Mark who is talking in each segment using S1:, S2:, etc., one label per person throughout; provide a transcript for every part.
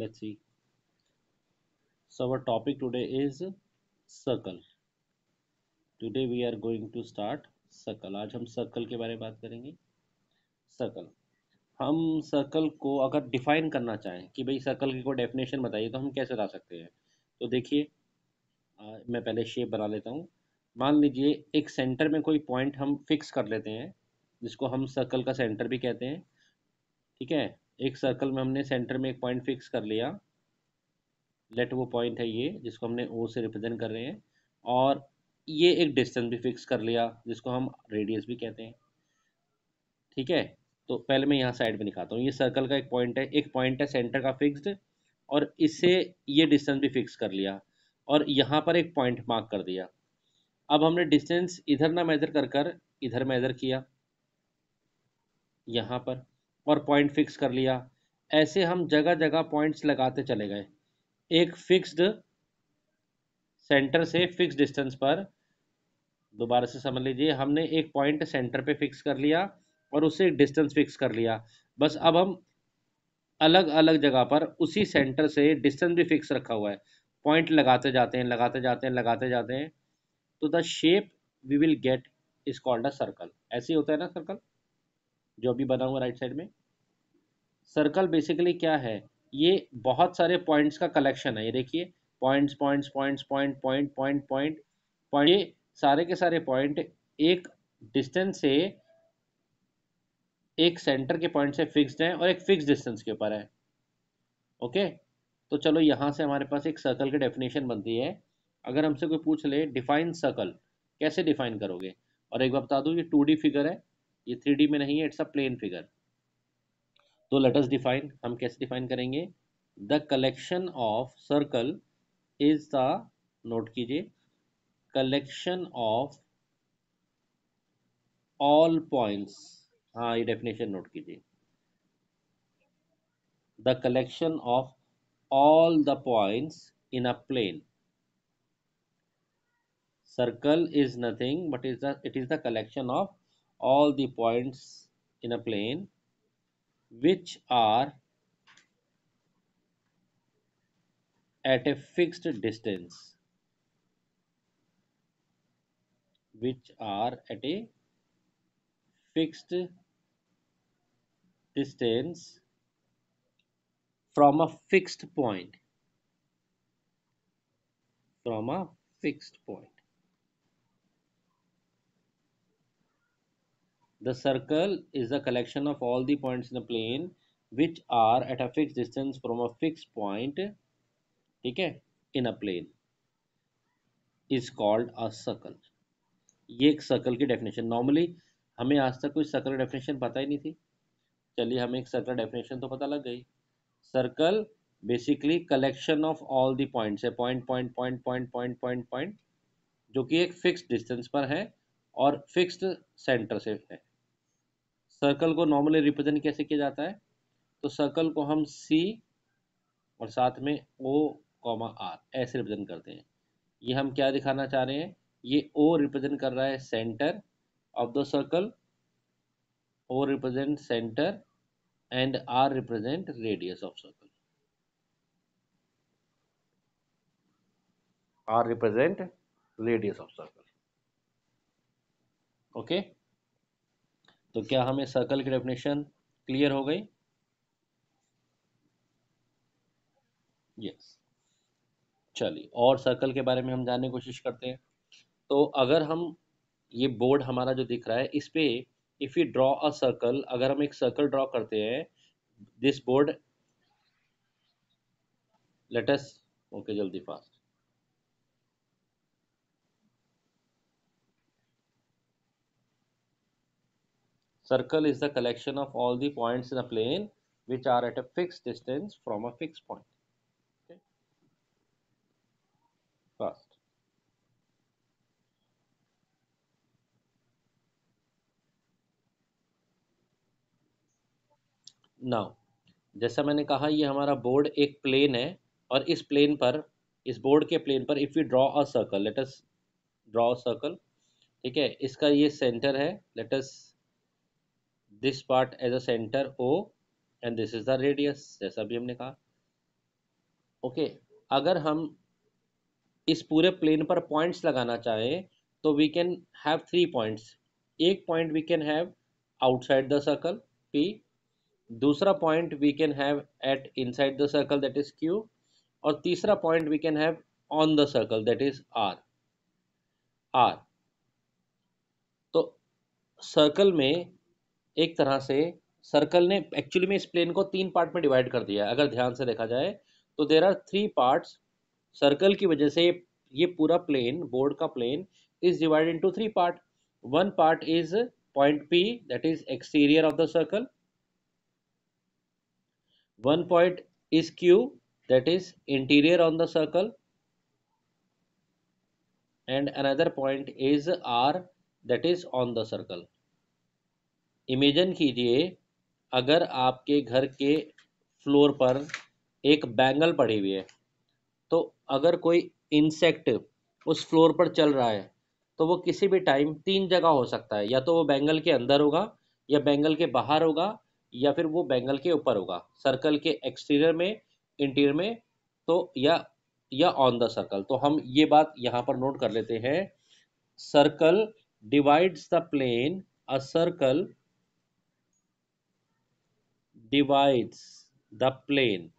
S1: let's see so our topic today is circle today we are going to start circle आज हम circle के बारे में बात करेंगे circle हम सर्कल को अगर डिफाइन करना चाहें कि भाई सर्कल की कोई डेफिनेशन बताइए तो हम कैसे ला सकते हैं तो देखिए मैं पहले शेप बना लेता हूँ मान लीजिए एक सेंटर में कोई पॉइंट हम फिक्स कर लेते हैं जिसको हम सर्कल का सेंटर भी कहते हैं ठीक है एक सर्कल में हमने सेंटर में एक पॉइंट फिक्स कर लिया लेट वो पॉइंट है ये जिसको हमने ओ से रिप्रेजेंट कर रहे हैं और ये एक डिस्टेंस भी फिक्स कर लिया जिसको हम रेडियस भी कहते हैं ठीक है तो पहले मैं यहाँ साइड में दिखाता हूँ ये सर्कल का एक पॉइंट है एक पॉइंट है सेंटर का फिक्स्ड और इससे ये डिस्टेंस भी फिक्स कर लिया और यहाँ पर एक पॉइंट मार्क कर दिया अब हमने डिस्टेंस इधर ना मेज़र कर कर इधर मेज़र किया यहाँ पर और पॉइंट फिक्स कर लिया ऐसे हम जगह जगह पॉइंट्स लगाते चले गए एक फिक्स्ड सेंटर से फिक्स डिस्टेंस पर दोबारा से समझ लीजिए हमने एक पॉइंट सेंटर पे फिक्स कर लिया और उससे एक डिस्टेंस फिक्स कर लिया बस अब हम अलग अलग जगह पर उसी सेंटर से डिस्टेंस भी फिक्स रखा हुआ है पॉइंट लगाते जाते हैं लगाते जाते हैं लगाते जाते हैं तो the shape we will get is called a circle ऐसे होता है ना सर्कल जो अभी बना हुआ राइट साइड में सर्कल बेसिकली क्या है ये बहुत सारे पॉइंट्स का कलेक्शन है ये देखिए points points points point point point point point ये सारे के सारे पॉइंट एक डिस्टेंस से एक सेंटर के पॉइंट से फिक्स्ड है और एक फिक्स डिस्टेंस के ऊपर है ओके तो चलो यहाँ से हमारे पास एक सर्कल की डेफिनेशन बनती है अगर हमसे कोई पूछ ले डिफाइन सर्कल कैसे डिफाइन करोगे और एक बार बता दूँ ये टू फिगर है ये थ्री में नहीं है इट्स अ प्लेन फिगर तो लेटस डिफाइन हम कैसे डिफाइन करेंगे the collection of circle is the note कीजिए कलेक्शन ऑफ ऑल पॉइंट्स हाँ ये डेफिनेशन नोट कीजिए the collection of all the points in a plane circle is nothing but is the it is the collection of all the points in a plane which are at a fixed distance which are at a fixed distance from a fixed point from a fixed point The circle is the collection of all the points in a plane which are at a fixed distance from a fixed point ठीक है in a plane is called a circle ये एक circle की definition normally हमें आज तक कोई circle definition पता ही नहीं थी चलिए हमें एक सर्कल डेफिनेशन तो पता लग गई circle basically collection of all the points है point point point point point point point जो कि एक फिक्स डिस्टेंस पर है और फिक्स्ड सेंटर से है सर्कल को नॉर्मली रिप्रेजेंट कैसे किया जाता है तो सर्कल को हम सी और साथ में ओ कॉमा आर ऐसे रिप्रेजेंट करते हैं ये हम क्या दिखाना चाह रहे हैं ये ओ रिप्रेजेंट कर रहा है centre of the circle O represent centre and R represent radius of circle R represent radius of circle okay तो क्या हमें सर्कल की डेफिनेशन क्लियर हो गई यस चलिए और सर्कल के बारे में हम जानने की कोशिश करते हैं तो अगर हम ये बोर्ड हमारा जो दिख रहा है इस पे if you draw a circle अगर हम एक सर्कल ड्रॉ करते हैं दिस बोर्ड लेटस ओके जल्दी fast Circle is the collection of all the points in a plane which are at a fixed distance from a fixed point. Okay. First. Now जैसा मैंने कहा ये हमारा board एक plane है और इस प्लेन पर इस बोर्ड के प्लेन पर if you draw a circle let us draw a circle ठीक है इसका ये सेंटर है let us this part as a centre O and this is the radius जैसा भी हमने कहा ओके okay, अगर हम इस पूरे प्लेन पर पॉइंट्स लगाना चाहें तो we can have three points एक point we can have outside the circle P दूसरा point we can have at inside the circle that is Q और तीसरा point we can have on the circle that is R R तो circle में एक तरह से circle ने actually में इस प्लेन को तीन पार्ट में डिवाइड कर दिया है अगर ध्यान से देखा जाए तो there are three parts circle की वजह से ये पूरा प्लेन बोर्ड का plane is divide into three part one part is point P that is exterior of the circle one point is Q that is interior on the circle and another point is R that is on the circle imagine कीजिए अगर आपके घर के floor पर एक bangle पड़ी हुई है तो अगर कोई इंसेक्ट उस फ्लोर पर चल रहा है तो वो किसी भी टाइम तीन जगह हो सकता है या तो वो बैंगल के अंदर होगा या बैंगल के बाहर होगा या फिर वो बैंगल के ऊपर होगा सर्कल के एक्सटीरियर में इंटीरियर में तो या या ऑन द सर्कल तो हम ये बात यहाँ पर नोट कर लेते हैं circle divides the plane a circle divides the plane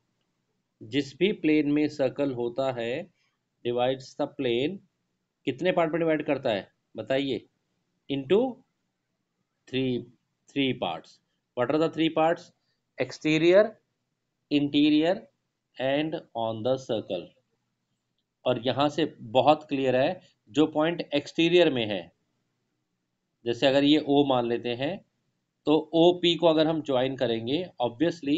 S1: जिस भी प्लेन में सर्कल होता है डिवाइड्स द प्लेन कितने पार्ट में डिवाइड करता है बताइए into three three parts what are the three parts exterior interior and on the circle और यहाँ से बहुत क्लियर है जो पॉइंट एक्सटीरियर में है जैसे अगर ये ओ मान लेते हैं तो ओ पी को अगर हम ज्वाइन करेंगे ऑब्वियसली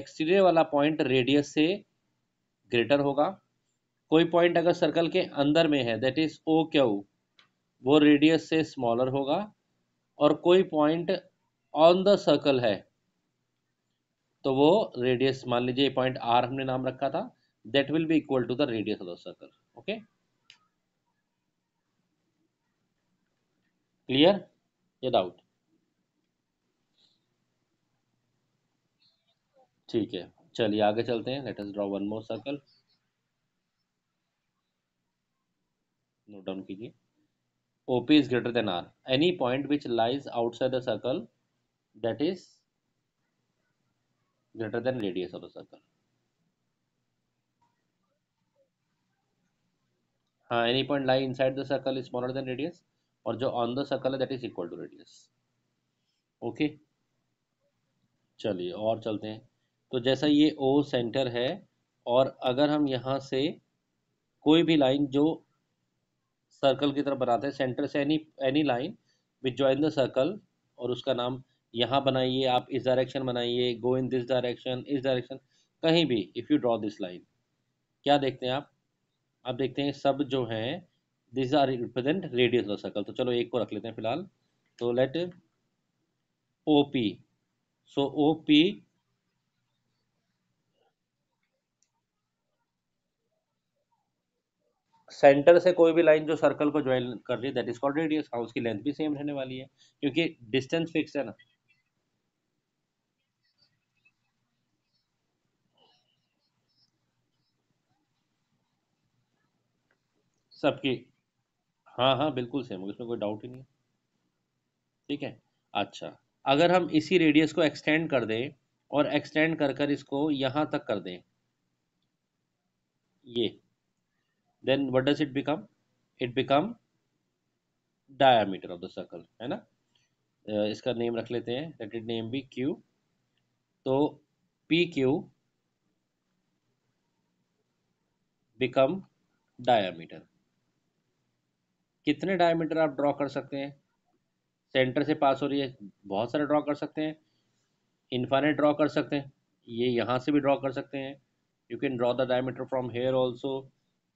S1: एक्सटीरियर वाला पॉइंट रेडियस से ग्रेटर होगा कोई पॉइंट अगर सर्कल के अंदर में है दैट इज ओ क्यू वो रेडियस से स्मॉलर होगा और कोई पॉइंट ऑन द सर्कल है तो वो रेडियस मान लीजिए पॉइंट आर हमने नाम रखा था that will be equal to the radius of the circle okay clear या डाउट ठीक है चलिए आगे चलते हैं let us draw one more circle note down कीजिए OP is greater than R any point which lies outside the circle that is greater than radius of the circle हाँ any point lie inside the circle is smaller than radius और जो on the circle है that is equal to radius okay चलिए और चलते हैं तो जैसा ये ओ सेंटर है और अगर हम यहाँ से कोई भी लाइन जो सर्कल की तरफ बनाते हैं सेंटर से any any line which join the circle और उसका नाम यहाँ बनाइए आप इस डायरेक्शन बनाइए गो इन दिस डायरेक्शन इस डायरेक्शन कहीं भी if you draw this line क्या देखते हैं आप आप देखते हैं सब जो हैं this R represent radius of circle तो चलो एक को रख लेते हैं फिलहाल तो let O P so O P centre से कोई भी लाइन जो सर्कल को ज्वाइन कर रही है दैट इज कॉल्ड रेडियस हाँ उसकी लेंथ भी सेम रहने वाली है क्योंकि डिस्टेंस फिक्स है ना सबकी हाँ हाँ बिल्कुल सेम होगी इसमें कोई डाउट ही नहीं है ठीक है अच्छा अगर हम इसी रेडियस को एक्सटेंड कर दें और एक्सटेंड कर कर इसको यहाँ तक कर दें ये then what does it become it become diameter of the circle hai na uh, iska name rakh lete hain let it name be q P pq become diameter कितने डायमीटर आप ड्रॉ कर सकते हैं सेंटर से पास हो रही है बहुत सारे ड्रॉ कर सकते हैं इन्फानेट ड्रॉ कर सकते हैं ये यहाँ से भी ड्रॉ कर सकते हैं you can draw the diameter from here also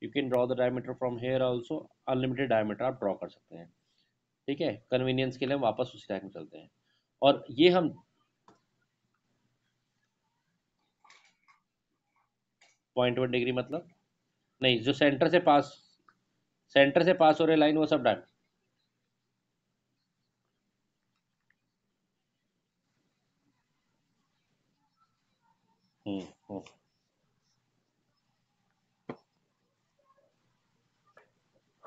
S1: you can draw the diameter from here also unlimited diameter आप ड्रॉ कर सकते हैं ठीक है कन्वीनियंस के लिए हम वापस उसी टाइप में चलते हैं और ये हम पॉइंट वन डिग्री मतलब नहीं जो सेंटर से पास सेंटर से पास हो रहे लाइन वो सब डायमीटर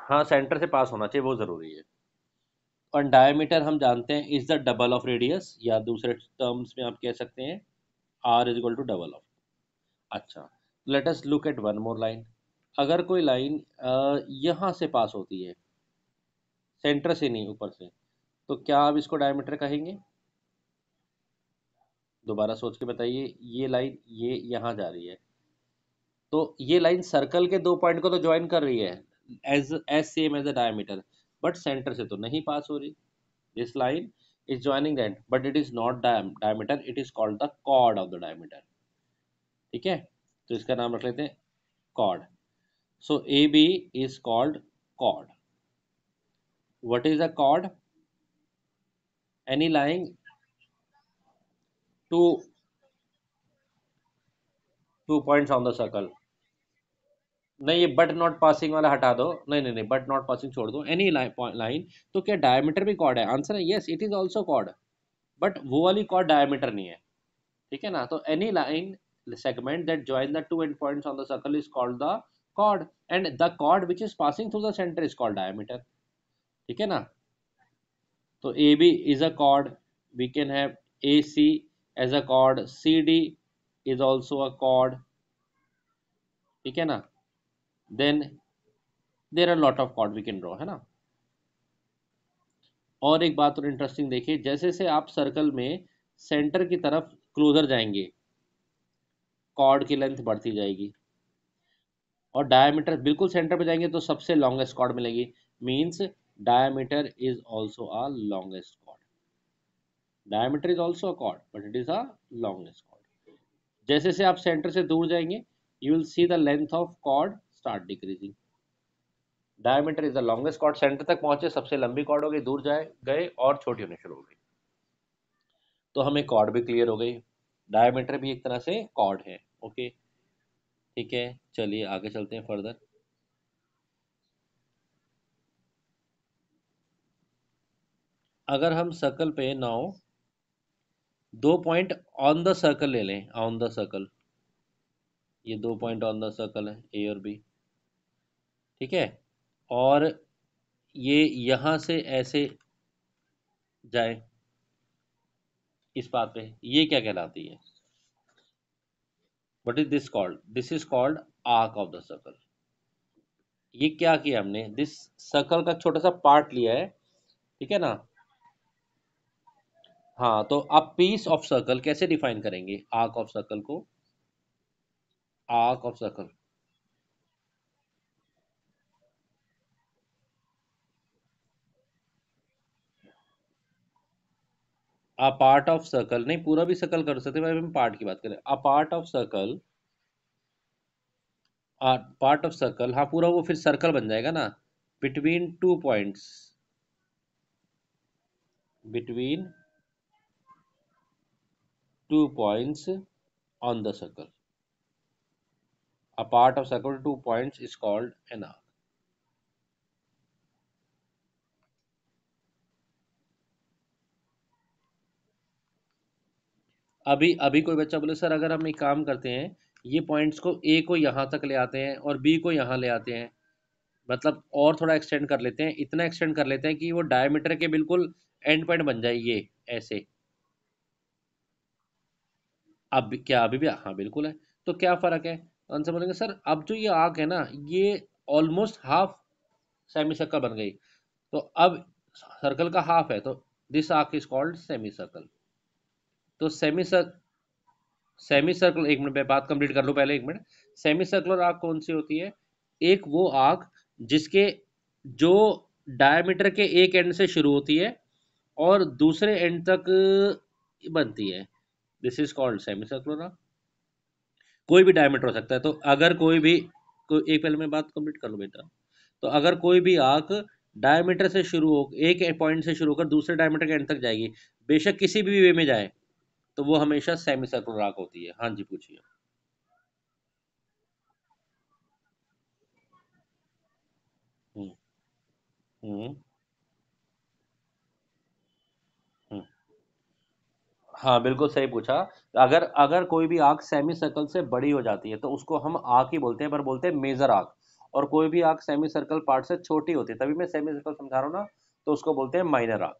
S1: हाँ सेंटर से पास होना चाहिए वो ज़रूरी है और डायमीटर हम जानते हैं is the double of radius या दूसरे टर्म्स में आप कह सकते हैं R is equal to double of अच्छा let us look at one more line अगर कोई लाइन यहाँ से पास होती है सेंटर से नहीं ऊपर से तो क्या आप इसको डायमीटर कहेंगे दोबारा सोच के बताइए ये लाइन ये यहाँ जा रही है तो ये लाइन सर्कल के दो पॉइंट को तो ज्वाइन कर रही है as as same as a diameter but centre से तो नहीं पास हो रही this line is joining that but it is not diameter it is called the chord of the diameter ठीक है तो इसका नाम रख लेते हैं chord so A B is called chord what is a chord any line to two point on the circle नहीं ये बट नॉट पासिंग वाला हटा दो नहीं नहीं नहीं बट नॉट पासिंग छोड़ दो एनी लाइन तो क्या डायमीटर भी कॉर्ड है आंसर है yes it is also chord but वो वाली कॉर्ड डायमीटर नहीं है ठीक है ना तो any line segment that join the two end point on the circle is called the chord and the chord which is passing through the centre is called diameter ठीक है ना तो A B is a chord we can have A C as a chord C D is also a chord ठीक है ना then there are lot of कॉड we can draw है ना और एक बात और इंटरेस्टिंग देखिए जैसे से आप सर्कल में सेंटर की तरफ क्लोजर जाएंगे कॉर्ड की लेंथ बढ़ती जाएगी और डायमीटर बिल्कुल सेंटर पे जाएंगे तो सबसे लॉन्गेस्ट कॉर्ड मिलेगी means diameter is also a longest chord diameter is also a chord but it is a longest chord जैसे से आप सेंटर से दूर जाएंगे you will see the length of chord start decreasing diameter is the longest chord centre तक पहुंचे सबसे लंबी कॉर्ड हो गई दूर जाए गए और छोटी होने शुरू हो गई तो हमें कॉर्ड भी क्लियर हो गई डायमीटर भी एक तरह से कॉर्ड है ओके ठीक है चलिए आगे चलते हैं फर्दर अगर हम सर्कल पे नाउ दो पॉइंट ऑन द सर्कल ले लें ऑन द सर्कल ये दो पॉइंट ऑन द सर्कल है ए और बी ठीक है और ये यहाँ से ऐसे जाए इस बात पे ये क्या कहलाती है what is this called this is called arc of the circle ये क्या किया हमने दिस सर्कल का छोटा सा पार्ट लिया है ठीक है ना हाँ तो आप पीस ऑफ सर्कल कैसे डिफाइन करेंगे आर्क ऑफ सर्कल को arc of circle a part of circle नहीं पूरा भी सर्कल कर सकते भाई हम पार्ट की बात करें a part of circle part of circle हाँ पूरा वो फिर सर्कल बन जाएगा ना between two points between two points on the circle a part of circle two points is called an arc अभी अभी कोई बच्चा बोले सर अगर हम एक काम करते हैं ये पॉइंट्स को ए को यहाँ तक ले आते हैं और बी को यहाँ ले आते हैं मतलब और थोड़ा एक्सटेंड कर लेते हैं इतना एक्सटेंड कर लेते हैं कि वो डायमीटर के बिल्कुल एंड पॉइंट बन जाए ये ऐसे अब क्या अभी भी हाँ बिल्कुल है तो क्या फ़र्क है आंसर तो बोलेंगे सर अब जो ये आग है ना ये ऑलमोस्ट हाफ सेमी सर्कल बन गई तो अब सर्कल का हाफ है तो this arc is called semi circle तो सेमी सर्क सेमी सर्कुलर एक मिनट मैं बात कंप्लीट कर लूँ पहले एक मिनट सेमी सर्कुलर आग कौन सी होती है एक वो आग जिसके जो डायमीटर के एक एंड से शुरू होती है और दूसरे एंड तक बनती है this is called semi circular arc कोई भी डायमीटर हो सकता है तो अगर कोई भी को, एक पहले मैं बात कंप्लीट कर लूँ बेटा तो अगर कोई भी आग डायमीटर से शुरू हो एक पॉइंट से शुरू होकर दूसरे डायमीटर के एंड तक जाएगी बेशक किसी भी वे में जाए तो वो हमेशा सेमी सर्कुलर आर्क होती है हाँ जी पूछिए हम्म, हम्म, हम्म। हाँ बिल्कुल सही पूछा अगर अगर कोई भी आग सेमी सर्कल से बड़ी हो जाती है तो उसको हम आग ही बोलते हैं पर बोलते हैं मेजर आग और कोई भी आग सेमी सर्कल पार्ट से छोटी होती है तभी मैं सेमी सर्कल समझा रहा हूँ ना तो उसको बोलते हैं माइनर आग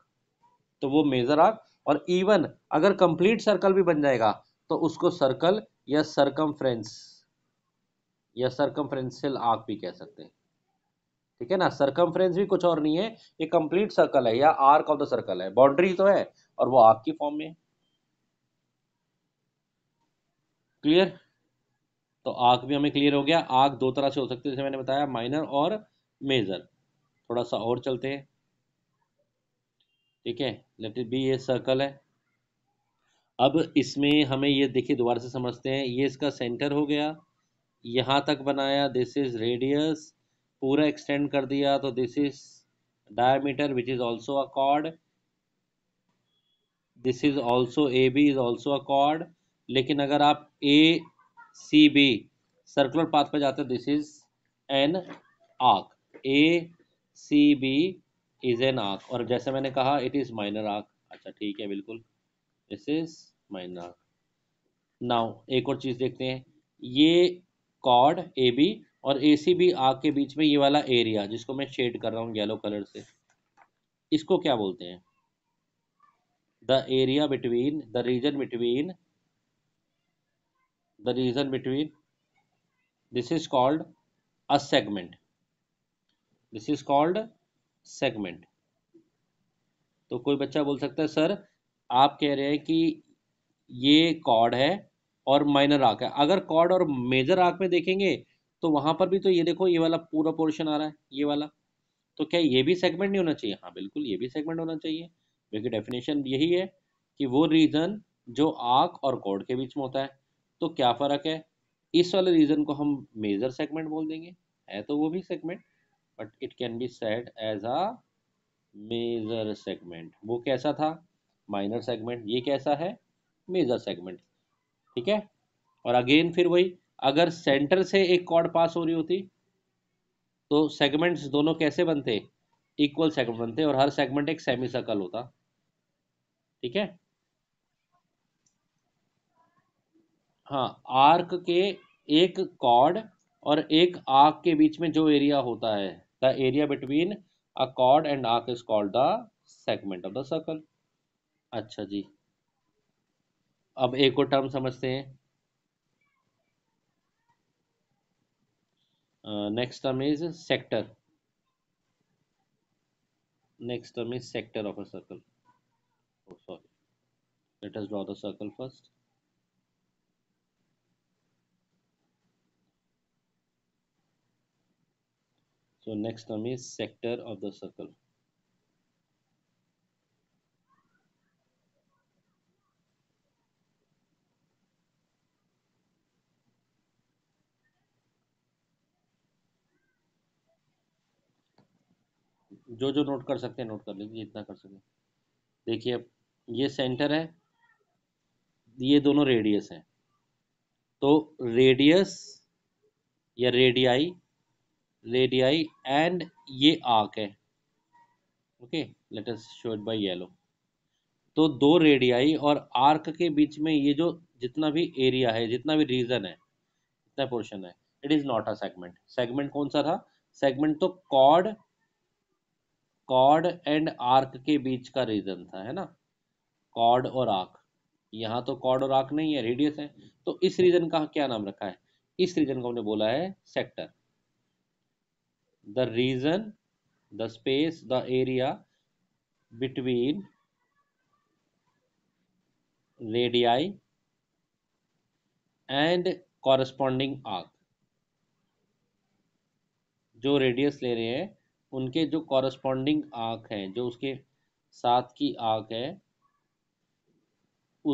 S1: तो वो मेजर आग और इवन अगर कंप्लीट सर्कल भी बन जाएगा तो उसको सर्कल या सरकमफ्रेंस या सरकमफ्रेंशियल आर्क भी कह सकते हैं ठीक है ना सरकमफ्रेंस भी कुछ और नहीं है ये कंप्लीट सर्कल है या आर्क ऑफ द सर्कल है बाउंड्री तो है और वो आर्क की फॉर्म में है क्लियर तो आर्क भी हमें क्लियर हो गया आर्क दो तरह से हो सकती है जैसे मैंने बताया माइनर और मेजर थोड़ा सा और चलते हैं ठीक है लेट इट बी ये सर्कल है अब इसमें हमें ये देखिए दोबारा से समझते हैं ये इसका सेंटर हो गया यहाँ तक बनाया दिस इज रेडियस पूरा एक्सटेंड कर दिया तो this is diameter which is also a chord this is also A B is also a chord लेकिन अगर आप A C B circular path पर जाते हो this is an arc A C B is an arc और जैसे मैंने कहा इट इज़ माइनर आर्क अच्छा ठीक है बिल्कुल this is minor arc now एक और चीज़ देखते हैं ये कॉर्ड ए बी और ए सी बी आग के बीच में ये वाला एरिया जिसको मैं शेड कर रहा हूँ येलो कलर से इसको क्या बोलते हैं the area between the region between the region between this is called a segment this is called segment तो कोई बच्चा बोल सकता है सर आप कह रहे हैं कि ये कॉर्ड है और माइनर आर्क है अगर कॉर्ड और मेजर आर्क में देखेंगे तो वहां पर भी तो ये देखो ये वाला पूरा पोर्शन आ रहा है ये वाला तो क्या ये भी सेगमेंट नहीं होना चाहिए हाँ बिल्कुल ये भी सेगमेंट होना चाहिए क्योंकि डेफिनेशन यही है कि वो रीजन जो आर्क और कॉर्ड के बीच में होता है तो क्या फर्क है इस वाले रीजन को हम मेजर सेगमेंट बोल देंगे है तो वो भी segment but it can be set as a major segment वो कैसा था माइनर सेगमेंट ये कैसा है मेजर सेगमेंट ठीक है और अगेन फिर वही अगर सेंटर से एक कॉर्ड पास हो रही होती तो सेगमेंट्स दोनों कैसे बनते इक्वल सेगमेंट बनते और हर सेगमेंट एक सेमी सर्कल होता ठीक है हाँ आर्क के एक कॉर्ड और एक आर्क के बीच में जो एरिया होता है the area between a chord and arc is called the segment of the circle अच्छा जी अब एक और टर्म समझते हैं next term is sector next term is sector of a circle sorry let us draw the circle first So next term is sector of the circle. जो जो note कर सकते हैं नोट कर लीजिए जितना कर सके देखिए अब ये सेंटर है ये दोनों रेडियस हैं तो रेडियस या रेडियाई रेडियाई एंड ये आर्क है okay let us show it by yellow तो दो रेडियाई और आर्क के बीच में ये जो जितना भी एरिया है जितना भी रीजन है जितना पोर्शन है it is not a segment segment कौन सा था सेगमेंट तो कॉर्ड कॉर्ड एंड आर्क के बीच का रीजन था है ना कॉर्ड और आर्क यहाँ तो कॉर्ड और आर्क नहीं है रेडियस है तो इस रीजन का क्या नाम रखा है इस रीजन को हमने बोला है sector the region the space the area between radii and corresponding arc जो रेडियस ले रहे हैं उनके जो कॉरस्पॉन्डिंग आर्क हैं जो उसके साथ की आर्क है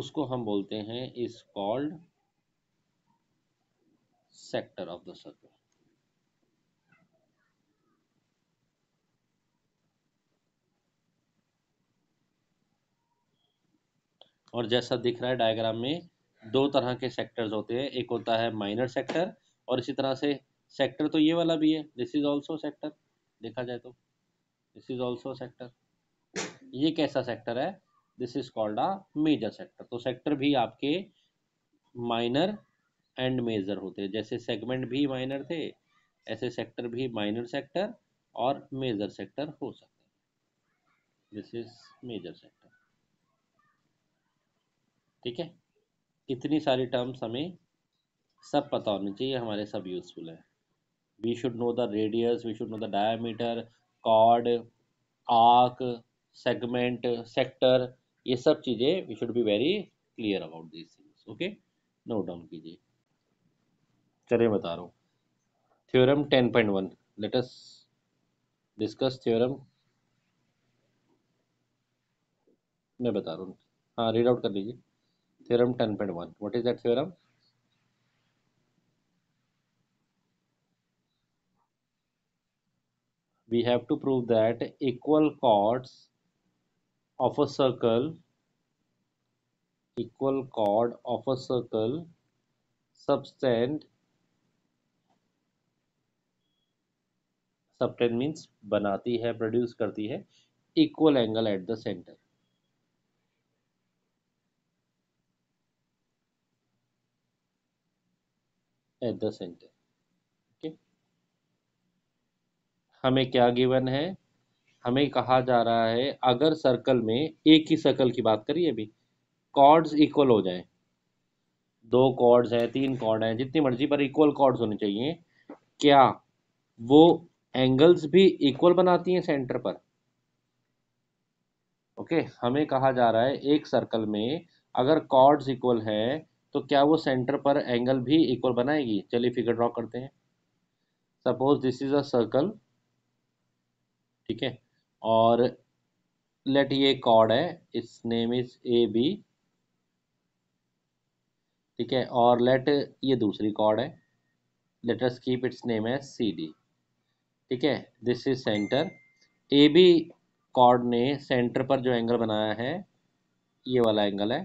S1: उसको हम बोलते हैं is called sector of the circle और जैसा दिख रहा है डायग्राम में दो तरह के सेक्टर्स होते हैं एक होता है माइनर सेक्टर और इसी तरह से सेक्टर तो ये वाला भी है दिस इज ऑल्सो सेक्टर देखा जाए तो दिस इज ऑल्सो सेक्टर ये कैसा सेक्टर है this is called a major sector तो सेक्टर भी आपके माइनर एंड मेजर होते हैं जैसे सेगमेंट भी माइनर थे ऐसे सेक्टर भी माइनर सेक्टर और मेजर सेक्टर हो सकते हैं दिस इज मेजर सेक्टर ठीक है इतनी सारी टर्म्स हमें सब पता होनी चाहिए हमारे सब यूज़फुल है we should know the radius we should know the diameter chord arc segment sector ये सब चीज़ें we should be very clear about this things okay note down कीजिए चलिए बता रहा हूँ theorem ten point one let's discuss theorem मैं बता रहा हूँ हाँ रीड आउट कर लीजिए theorem 10.1 what is that theorem we have to prove that equal chords of a circle equal chord of a circle subtend subtend means banati hai produce karti hai equal angle at the center at the centre okay हमें क्या given है हमें कहा जा रहा है अगर circle में एक ही सर्कल की बात करिए अभी कॉर्ड्स इक्वल हो जाए दो कॉर्ड्स हैं तीन कॉर्ड हैं जितनी मर्जी पर इक्वल कॉर्ड्स होने चाहिए क्या वो एंगल्स भी इक्वल बनाती हैं सेंटर पर ओके okay, हमें कहा जा रहा है एक सर्कल में अगर कॉर्ड्स इक्वल है तो क्या वो सेंटर पर एंगल भी इक्वल बनाएगी चलिए फिगर ड्रॉ करते हैं suppose this is a circle ठीक है और लेट ये कॉर्ड है इस नेम इज ए बी ठीक है और लेट ये दूसरी कॉर्ड है let us keep its name है सी डी ठीक है this is centre A B chord ने सेंटर पर जो एंगल बनाया है ये वाला एंगल है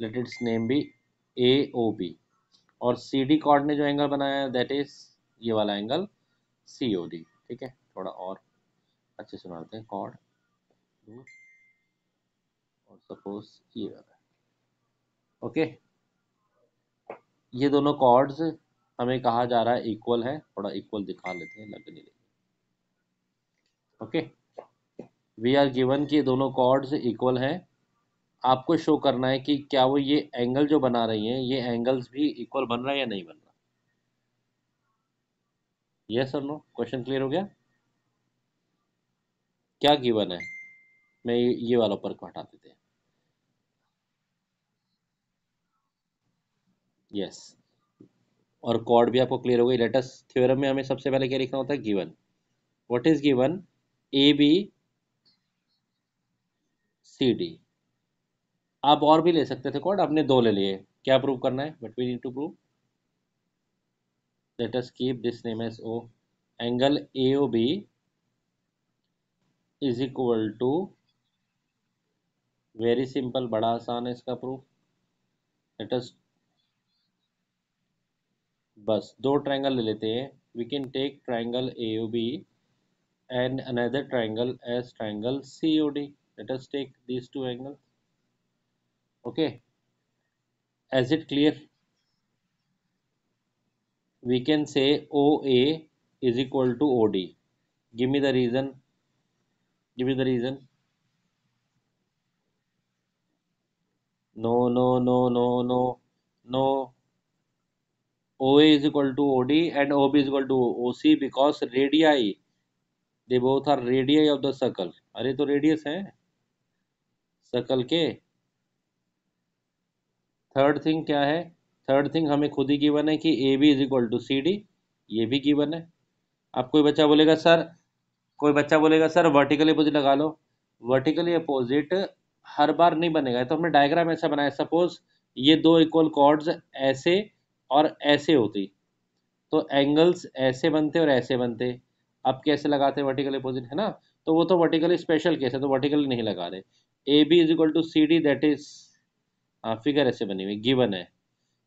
S1: let its name be A O B और सी डी कॉर्ड ने जो एंगल बनाया है दैट इज ये वाला एंगल सी ओ डी ठीक है थोड़ा और अच्छे सुनाते हैं कॉर्ड और सपोज ये वाला ओके ये दोनों कॉर्ड्स हमें कहा जा रहा है इक्वल है थोड़ा इक्वल दिखा लेते हैं लगने लगे ओके वी आर गिवन कि दोनों कॉर्ड्स इक्वल हैं आपको शो करना है कि क्या वो ये एंगल जो बना रही है ये एंगल्स भी इक्वल बन रहा है या नहीं बन रहा यस और नो क्वेश्चन क्लियर हो गया क्या गिवन है मैं ये वाला ऊपर को हटा देते हैं यस yes. और कॉर्ड भी आपको क्लियर हो गई लेटेस्ट थ्योरम में हमें सबसे पहले क्या लिखना होता है given what is given A B C D आप और भी ले सकते थे कोड आपने दो ले लिए क्या प्रूव करना है but we need to prove let us keep this name as O angle A O B is equal to very simple बड़ा आसान है इसका प्रूफ लेट अस बस दो ट्रायंगल ले लेते हैं we can take triangle A O B and another triangle as triangle C O D let us take this two angles okay as it clear we can say OA is equal to OD give me the reason give me the reason no no no no no no OA is equal to OD and OB is equal to OC because radii they both are radii of the circle अरे तो radius है circle के third thing क्या है third thing हमें खुद ही given है कि A B is equal to C D ये भी गिवन है अब कोई बच्चा बोलेगा सर कोई बच्चा बोलेगा सर वर्टिकली अपोजिट लगा लो वर्टिकली अपोजिट हर बार नहीं बनेगा तो हमने डायग्राम ऐसा बनाया सपोज ये दो इक्वल कॉर्ड्स ऐसे और ऐसे होती तो एंगल्स ऐसे बनते और ऐसे बनते अब कैसे लगाते वर्टिकल अपोजिट है ना तो वो तो वर्टिकली स्पेशल केस है तो वर्टिकली नहीं लगा रहे A B is equal to C D that is figure ऐसे बनी हुई गिवन है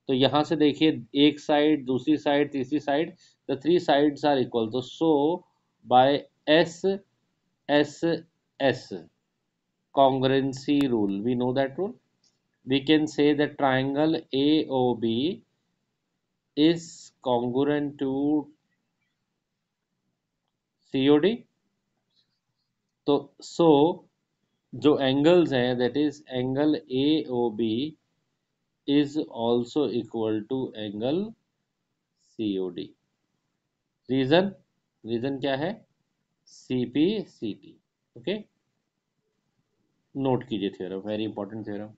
S1: तो यहाँ से देखिए एक साइड दूसरी साइड तीसरी side the three sides are equal तो so by S S S congruency rule we know that rule we can say the triangle A O B is congruent to C O D तो so जो angles हैं that is angle A O B is also equal to angle C O D reason reason क्या है C P C T okay note कीजिए theorem very important theorem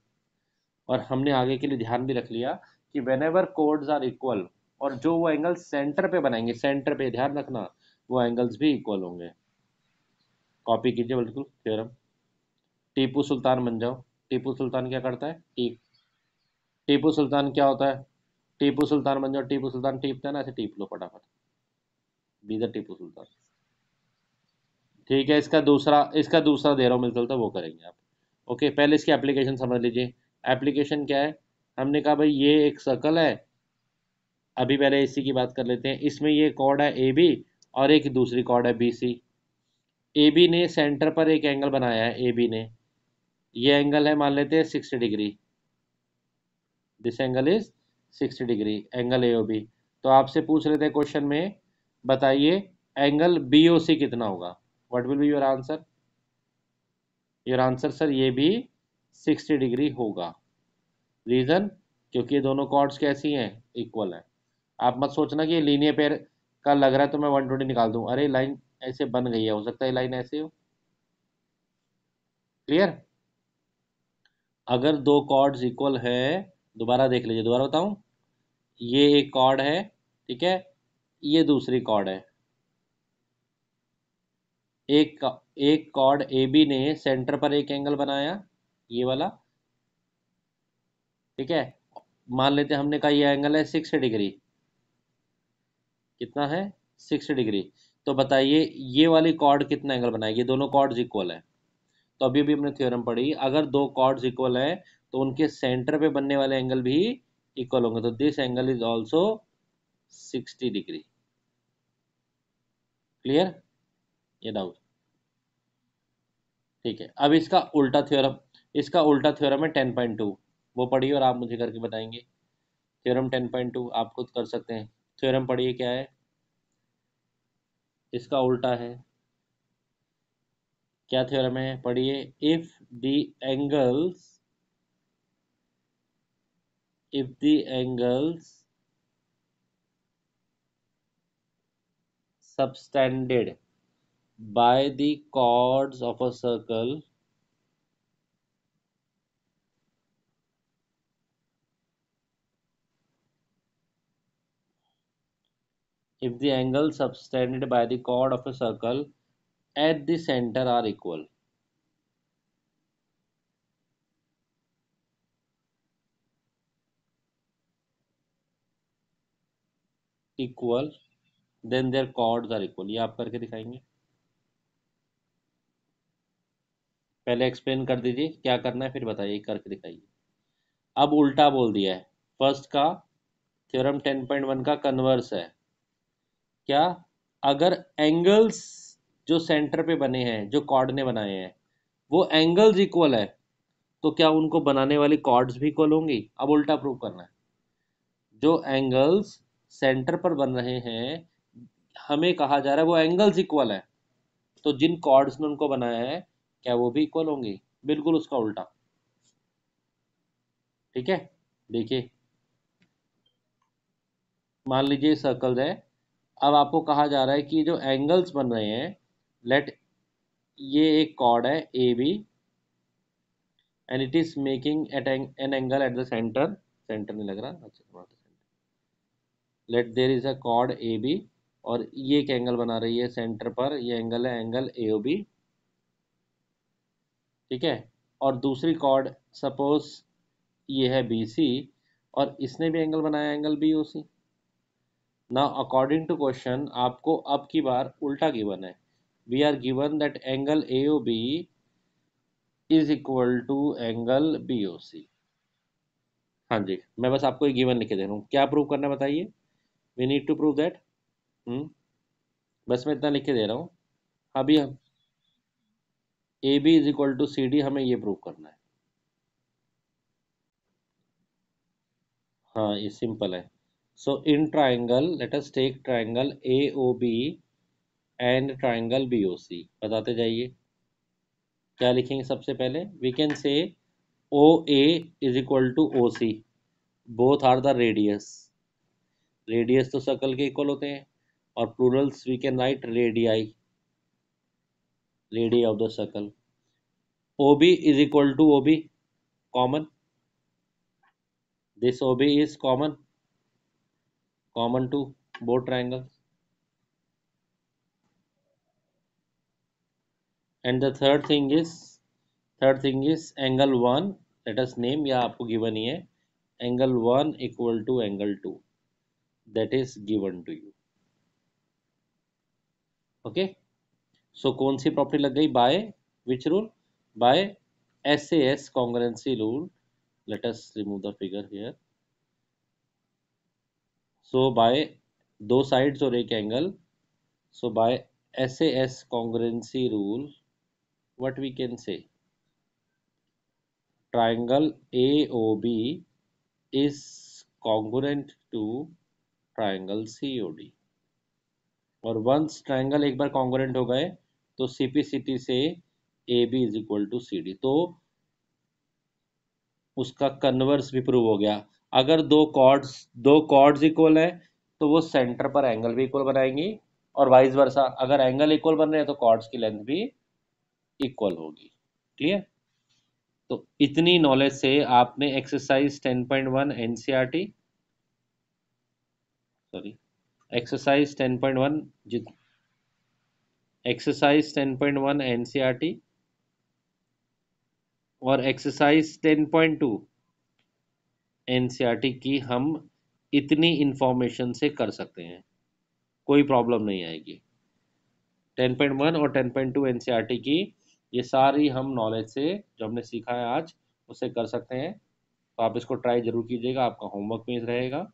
S1: और हमने आगे के लिए ध्यान भी रख लिया कि whenever chords are equal और जो वो एंगल सेंटर पे बनाएंगे सेंटर पे ध्यान रखना वो एंगल्स भी इक्वल होंगे कॉपी कीजिए बिल्कुल थ्योरम टीपू सुल्तान बन जाओ टीपू सुल्तान क्या करता है टीप टीपू सुल्तान क्या होता है टीपू सुल्तान बन जाओ टीपू सुल्तान टीपता है ना ऐसे टीप लो फटाफट बीजा टीपू सुल्तान ठीक है इसका दूसरा इसका दूसरा दे रहा हूँ मिल चलता तो वो करेंगे आप ओके पहले इसकी एप्लीकेशन समझ लीजिए एप्लीकेशन क्या है हमने कहा भाई ये एक सर्कल है अभी पहले इसी की बात कर लेते हैं इसमें ये कॉर्ड है ए बी और एक दूसरी कॉर्ड है बी सी ए बी ने सेंटर पर एक एंगल बनाया है ए बी ने ये एंगल है मान लेते हैं sixty degree this angle is sixty degree angle A B तो आपसे पूछ रहे थे क्वेश्चन में बताइए एंगल बी ओ सी कितना होगा what will be your answer your answer sir ये भी सिक्सटी डिग्री होगा रीज़न क्योंकि ये दोनों कॉर्ड्स कैसी हैं इक्वल है आप मत सोचना कि ये लीनियर पेयर का लग रहा है तो मैं वन ट्वेंटी निकाल दूं अरे लाइन ऐसे बन गई है हो सकता है लाइन ऐसे हो क्लियर अगर दो कॉर्ड्स इक्वल है दोबारा देख लीजिए दोबारा बताऊं ये एक कॉर्ड है ठीक है ये दूसरी कॉर्ड है एक एक कॉर्ड ए बी ने सेंटर पर एक एंगल बनाया ये वाला ठीक है मान लेते हमने कहा ये एंगल है सिक्स डिग्री कितना है सिक्स डिग्री तो बताइए ये वाली कॉर्ड कितना एंगल बनाएगी दोनों कॉर्ड्स इक्वल है तो अभी भी हमने थ्योरम पढ़ी अगर दो कॉर्ड्स इक्वल हैं तो उनके सेंटर पे बनने वाले एंगल भी इक्वल होंगे तो this angle is also sixty degree clear ये डाउट ठीक है अब इसका उल्टा थ्योरम इसका उल्टा थ्योरम है टेन पॉइंट टू वो पढ़िए और आप मुझे करके बताएंगे थ्योरम टेन पॉइंट टू आप खुद कर सकते हैं थ्योरम पढ़िए क्या है इसका उल्टा है क्या थ्योरम है पढ़िए if the angles if the angles subtended by the chords of a circle if the angle subtended by the chord of a circle at the center are equal. equal then their chords are equal ये आप करके दिखाएंगे पहले explain कर दीजिए क्या करना है फिर बताइए करके दिखाइए अब उल्टा बोल दिया है फर्स्ट का थ्योरम 10.1 का कन्वर्स है क्या अगर एंगल्स जो सेंटर पे बने हैं जो कॉर्ड ने बनाए हैं वो एंगल्स इक्वल है तो क्या उनको बनाने वाली कॉर्ड्स भी इक्वल होंगी अब उल्टा प्रूव करना है जो एंगल्स सेंटर पर बन रहे हैं हमें कहा जा रहा है वो एंगल्स इक्वल है तो जिन कॉर्ड्स ने उनको बनाया है क्या वो भी इक्वल होंगी बिल्कुल उसका उल्टा ठीक है देखिए मान लीजिए सर्कल है अब आपको कहा जा रहा है कि जो एंगल्स बन रहे हैं लेट ये एक कॉर्ड है A B and it is making at an angle at the centre centre नहीं लग रहा अच्छा let there is a chord A B और ये एक एंगल बना रही है सेंटर पर ये एंगल है एंगल ए ओ बी ठीक है और दूसरी कॉर्ड सपोज ये है बी सी और इसने भी एंगल बनाया एंगल बी ओ सी ना अकॉर्डिंग टू क्वेश्चन आपको अब की बार उल्टा गिवन है we are given that angle AOB is equal to angle BOC हाँ जी मैं बस आपको एक गिवन लिख के दे रहा हूँ क्या प्रूव करना बताइए we need to prove that बस मैं इतना लिख के दे रहा हूँ अभी हम A B is equal to C D हमें ये प्रूव करना है हाँ ये सिंपल है so in triangle let us take triangle A O B and triangle B O C बताते जाइए क्या लिखेंगे सबसे पहले we can say O A is equal to O C both are the radius radius तो circle के equal होते हैं और plurals we can write radii radii of the circle O B is equal to O B common this O B is common common to both triangles and the third thing is third thing is angle one let us name या आपको given ही है angle one equal to angle two that is given to you okay so कौन सी property लग गई by which rule by S S congruency rule let us remove the figure here so bye दो sides और एक angle so by S S congruency rules what we can say triangle AOB is congruent to triangle COD और once triangle एक बार congruent हो गए तो CPCT से A B is equal to C D तो उसका कन्वर्स भी प्रूव हो गया अगर दो कॉर्ड्स दो कॉर्ड्स इक्वल हैं तो वो सेंटर पर एंगल भी इक्वल बनाएंगी और वाइस वर्षा अगर एंगल इक्वल बन रहे हैं तो कॉर्ड्स की लेंथ भी इक्वल होगी क्लियर तो इतनी नॉलेज से आपने एक्सरसाइज 10.1 एनसीईआरटी सॉरी एक्सरसाइज 10.1 जित एक्सरसाइज 10.1 एनसीईआरटी और एक्सरसाइज 10.2 एनसीईआरटी की हम इतनी इंफॉर्मेशन से कर सकते हैं कोई प्रॉब्लम नहीं आएगी 10.1 और 10.2 टी e की ये सारी हम नॉलेज से जो हमने सीखा है आज उसे कर सकते हैं तो आप इसको ट्राई जरूर कीजिएगा आपका होमवर्क में रहेगा